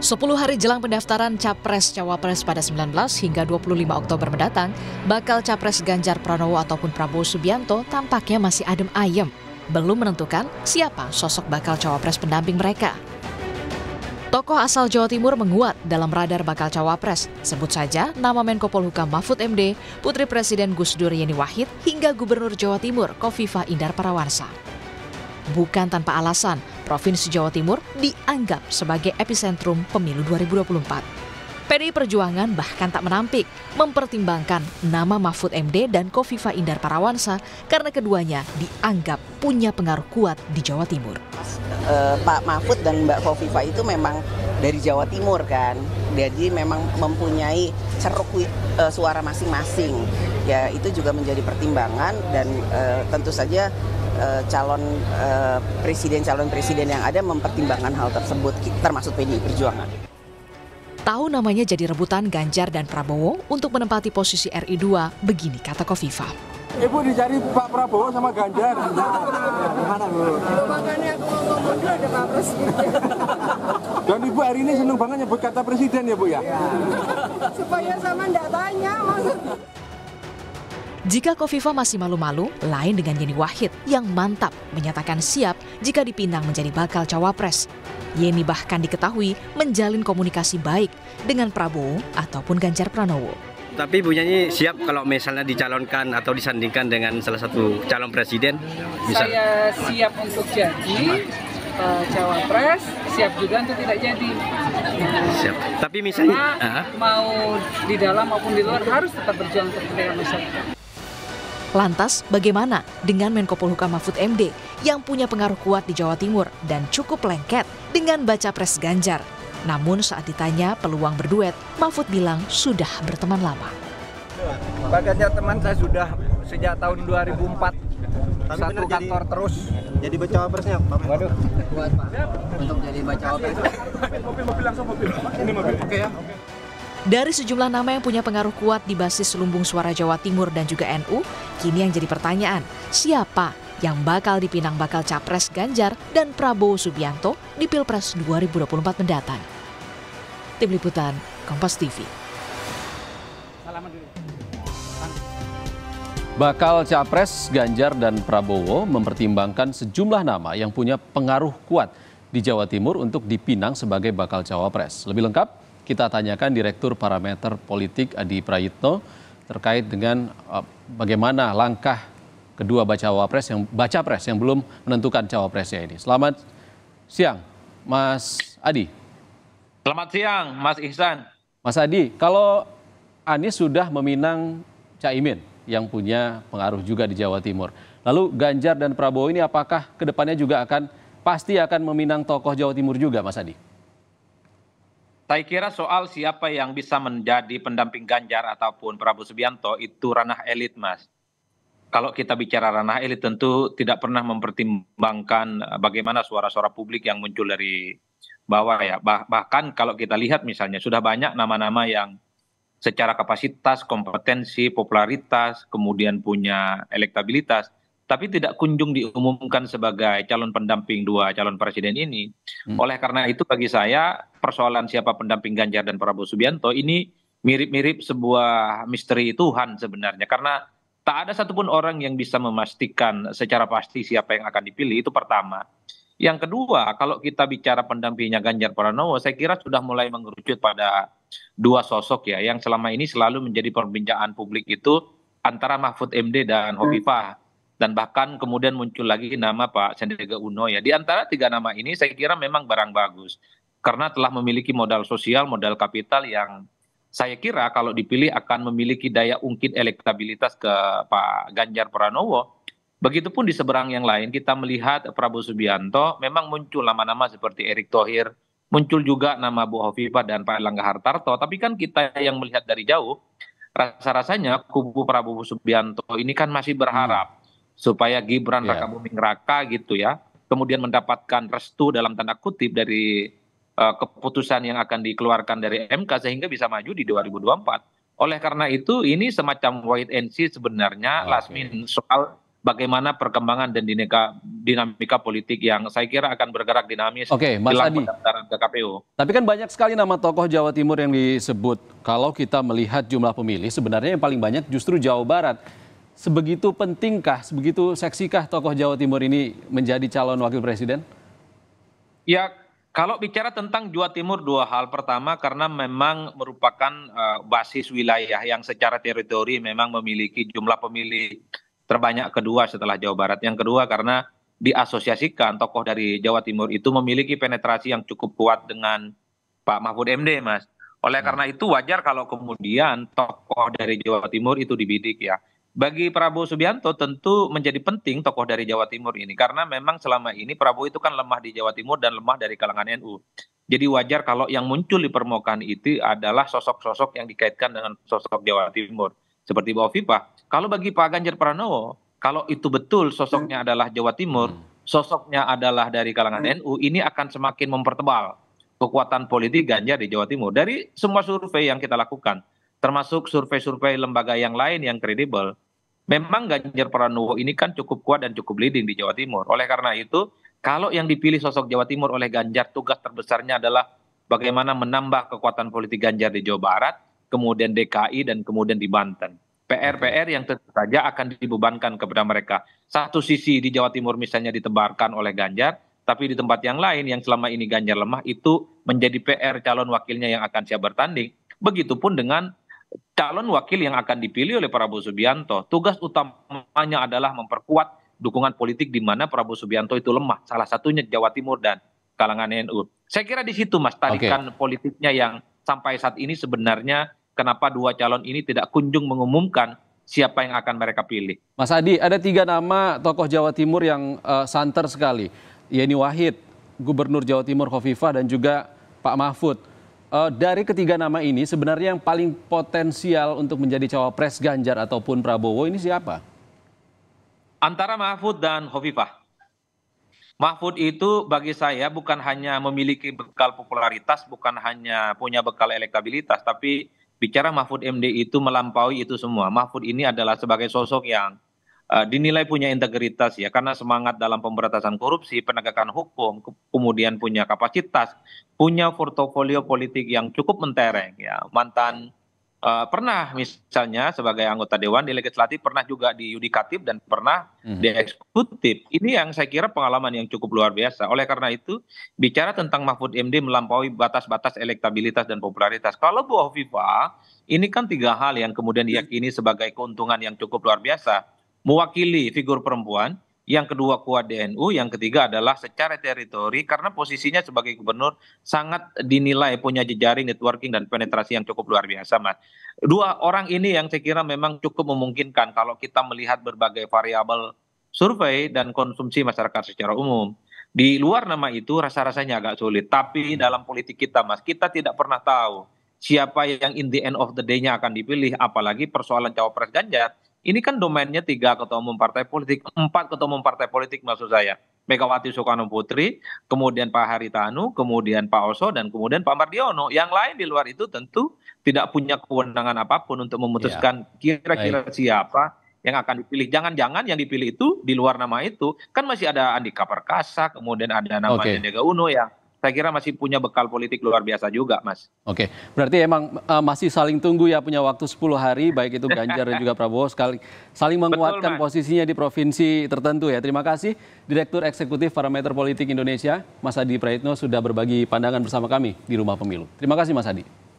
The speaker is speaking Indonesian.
10 hari jelang pendaftaran Capres-Cawapres pada 19 hingga 25 Oktober mendatang, bakal Capres Ganjar Pranowo ataupun Prabowo Subianto tampaknya masih adem ayem, belum menentukan siapa sosok bakal Cawapres pendamping mereka. Tokoh asal Jawa Timur menguat dalam radar bakal Cawapres, sebut saja nama Menko Polhukam Mahfud MD, Putri Presiden Gus Dur Yeni Wahid, hingga Gubernur Jawa Timur Kofifa Indar Parawansa. Bukan tanpa alasan, Provinsi Jawa Timur dianggap sebagai epicentrum pemilu 2024. PDI Perjuangan bahkan tak menampik mempertimbangkan nama Mahfud MD dan Kofifa Indar Parawansa karena keduanya dianggap punya pengaruh kuat di Jawa Timur. Eh, Pak Mahfud dan Mbak Kofifa itu memang dari Jawa Timur kan, jadi memang mempunyai ceruk eh, suara masing-masing. Ya itu juga menjadi pertimbangan dan eh, tentu saja uh, calon uh, presiden calon presiden yang ada mempertimbangkan hal tersebut termasuk PDI Perjuangan. Tahu namanya jadi rebutan Ganjar dan Prabowo untuk menempati posisi RI2 begini kata Kofifa. Ibu dicari Pak Prabowo sama Ganjar. Gimana Bu? Makanya aku mau ngomong dulu ada Pak Presiden. Dan Ibu hari ini seneng banget nyebut kata presiden ya Bu ya? ya. Supaya sama ndak tanya maksudnya. Jika Kofifa masih malu-malu, lain dengan Yeni Wahid yang mantap menyatakan siap jika dipinang menjadi bakal cawapres. Yeni bahkan diketahui menjalin komunikasi baik dengan Prabowo ataupun Ganjar Pranowo. Tapi Bu Nyanyi siap kalau misalnya dicalonkan atau disandingkan dengan salah satu calon presiden? Misal. Saya siap untuk jadi uh, cawapres, siap juga untuk tidak jadi. Siap. Tapi misalnya Karena uh -huh. mau di dalam maupun di luar harus tetap berjuang untuk kepentingan masyarakat. Lantas, bagaimana dengan Menko Polhukam Mahfud MD yang punya pengaruh kuat di Jawa Timur dan cukup lengket dengan baca pres Ganjar? Namun saat ditanya peluang berduet, Mahfud bilang sudah berteman lama. Pak Ganjar teman saya sudah sejak tahun 2004 Tapi satu kantor jadi, terus. Jadi baca presnya Pak Menko. Waduh. Buat Pak untuk jadi baca pres. Mobil mobil langsung mobil. Ini mobil. Oke ya. Dari sejumlah nama yang punya pengaruh kuat di basis lumbung suara Jawa Timur dan juga NU, Kini yang jadi pertanyaan, siapa yang bakal dipinang bakal Capres Ganjar dan Prabowo Subianto di Pilpres 2024 mendatang? Tim Liputan, Kompas TV. Bakal Capres Ganjar dan Prabowo mempertimbangkan sejumlah nama yang punya pengaruh kuat di Jawa Timur untuk dipinang sebagai bakal cawapres. Lebih lengkap, kita tanyakan Direktur Parameter Politik Adi Prayitno terkait dengan uh, bagaimana langkah kedua baca wapres yang baca pres yang belum menentukan cawapresnya ini. Selamat siang, Mas Adi. Selamat siang, Mas Ihsan. Mas Adi, kalau Anies sudah meminang Caimin yang punya pengaruh juga di Jawa Timur. Lalu Ganjar dan Prabowo ini apakah kedepannya juga akan pasti akan meminang tokoh Jawa Timur juga, Mas Adi? saya kira soal siapa yang bisa menjadi pendamping ganjar ataupun prabowo subianto itu ranah elit mas kalau kita bicara ranah elit tentu tidak pernah mempertimbangkan eh, bagaimana suara-suara publik yang muncul dari bawah ya. Bah bahkan kalau kita lihat misalnya sudah banyak nama-nama yang secara kapasitas, kompetensi, popularitas, kemudian punya elektabilitas tapi tidak kunjung diumumkan sebagai calon pendamping dua calon presiden ini. Hmm. Oleh karena itu bagi saya persoalan siapa pendamping Ganjar dan Prabowo Subianto ini mirip-mirip sebuah misteri Tuhan sebenarnya karena tak ada satupun orang yang bisa memastikan secara pasti siapa yang akan dipilih itu pertama. Yang kedua, kalau kita bicara pendampingnya Ganjar Pranowo, saya kira sudah mulai mengerucut pada dua sosok ya, yang selama ini selalu menjadi perbincangan publik itu antara Mahfud MD dan hmm. Hovifah dan bahkan kemudian muncul lagi nama Pak Sandiaga Uno ya. Di antara tiga nama ini saya kira memang barang bagus karena telah memiliki modal sosial, modal kapital yang saya kira kalau dipilih akan memiliki daya ungkit elektabilitas ke Pak Ganjar Pranowo. Begitupun di seberang yang lain kita melihat Prabowo Subianto memang muncul nama-nama seperti Erick Thohir, muncul juga nama Bu Hovifa dan Pak Erlangga Hartarto, tapi kan kita yang melihat dari jauh rasa-rasanya kubu Prabowo Subianto ini kan masih berharap supaya Gibran yeah. Raka Raka gitu ya kemudian mendapatkan restu dalam tanda kutip dari uh, keputusan yang akan dikeluarkan dari MK sehingga bisa maju di 2024. Oleh karena itu ini semacam white and see sebenarnya okay. last soal bagaimana perkembangan dan dinamika, dinamika politik yang saya kira akan bergerak dinamis Oke, okay, Mas Adi. pendaftaran ke KPU. Tapi kan banyak sekali nama tokoh Jawa Timur yang disebut. Kalau kita melihat jumlah pemilih sebenarnya yang paling banyak justru Jawa Barat. Sebegitu pentingkah, sebegitu seksikah tokoh Jawa Timur ini menjadi calon wakil presiden? Ya, kalau bicara tentang Jawa Timur dua hal. Pertama karena memang merupakan uh, basis wilayah yang secara teritori memang memiliki jumlah pemilih terbanyak kedua setelah Jawa Barat. Yang kedua karena diasosiasikan tokoh dari Jawa Timur itu memiliki penetrasi yang cukup kuat dengan Pak Mahfud MD, Mas. Oleh ya. karena itu wajar kalau kemudian tokoh dari Jawa Timur itu dibidik ya bagi prabowo subianto tentu menjadi penting tokoh dari jawa timur ini karena memang selama ini prabowo itu kan lemah di jawa timur dan lemah dari kalangan nu jadi wajar kalau yang muncul di permukaan itu adalah sosok-sosok yang dikaitkan dengan sosok jawa timur seperti Bawa Viva. Kalau bagi Pak Ganjar Pranowo, kalau itu betul sosoknya adalah Jawa Timur, hmm. sosoknya adalah dari kalangan hmm. NU, ini akan semakin mempertebal kekuatan politik Ganjar di Jawa Timur. Dari semua survei yang kita lakukan, termasuk survei survei lembaga yang lain yang kredibel memang ganjar pranowo ini kan cukup kuat dan cukup leading di jawa timur oleh karena itu kalau yang dipilih sosok jawa timur oleh ganjar tugas terbesarnya adalah bagaimana menambah kekuatan politik ganjar di jawa barat kemudian dki dan kemudian di banten PR-PR yang tentu saja akan dibebankan kepada mereka. Satu sisi di Jawa Timur misalnya ditebarkan oleh Ganjar, tapi di tempat yang lain yang selama ini Ganjar lemah itu menjadi PR calon wakilnya yang akan siap bertanding. Begitupun dengan calon wakil yang akan dipilih oleh Prabowo Subianto, tugas utamanya adalah memperkuat dukungan politik di mana Prabowo Subianto itu lemah, salah satunya Jawa Timur dan kalangan NU. Saya kira di situ Mas tarikan okay. politiknya yang sampai saat ini sebenarnya kenapa dua calon ini tidak kunjung mengumumkan siapa yang akan mereka pilih. Mas Adi, ada tiga nama tokoh Jawa Timur yang uh, santer sekali. Yeni Wahid, Gubernur Jawa Timur Khofifah dan juga Pak Mahfud uh, dari ketiga nama ini sebenarnya yang paling potensial untuk menjadi cawapres Ganjar ataupun Prabowo ini siapa? Antara Mahfud dan Hovifah. Mahfud itu bagi saya bukan hanya memiliki bekal popularitas, bukan hanya punya bekal elektabilitas, tapi bicara Mahfud MD itu melampaui itu semua. Mahfud ini adalah sebagai sosok yang Eh, dinilai punya integritas ya karena semangat dalam pemberantasan korupsi penegakan hukum kemudian punya kapasitas punya portofolio politik yang cukup mentereng ya mantan uh, pernah misalnya sebagai anggota dewan di legislatif pernah juga di yudikatif dan pernah hmm. di eksekutif ini yang saya kira pengalaman yang cukup luar biasa oleh karena itu bicara tentang Mahfud MD melampaui batas-batas elektabilitas dan popularitas kalau Bu Hovifa ini kan tiga hal yang kemudian mhm. diyakini sebagai keuntungan yang cukup luar biasa mewakili figur perempuan yang kedua kuat DNU, yang ketiga adalah secara teritori karena posisinya sebagai gubernur sangat dinilai punya jejaring networking dan penetrasi yang cukup luar biasa mas dua orang ini yang saya kira memang cukup memungkinkan kalau kita melihat berbagai variabel survei dan konsumsi masyarakat secara umum di luar nama itu rasa-rasanya agak sulit tapi dalam politik kita mas kita tidak pernah tahu siapa yang in the end of the day-nya akan dipilih apalagi persoalan cawapres Ganjar ini kan domennya tiga ketua umum partai politik empat ketua umum partai politik maksud saya megawati soekarno putri kemudian pak haritanu kemudian pak oso dan kemudian pak mardiono yang lain di luar itu tentu tidak punya kewenangan apapun untuk memutuskan iya. kira-kira ya. siapa yang akan dipilih jangan-jangan yang dipilih itu di luar nama itu kan masih ada Andika Perkasa kemudian ada nama okay. Sandiaga Uno yang saya kira masih punya bekal politik luar biasa juga, Mas. Oke, berarti emang uh, masih saling tunggu ya punya waktu 10 hari, baik itu Ganjar dan juga Prabowo sekali saling menguatkan Betul, posisinya di provinsi tertentu ya. Terima kasih Direktur Eksekutif Parameter Politik Indonesia, Mas Adi Praitno sudah berbagi pandangan bersama kami di Rumah Pemilu. Terima kasih Mas Adi.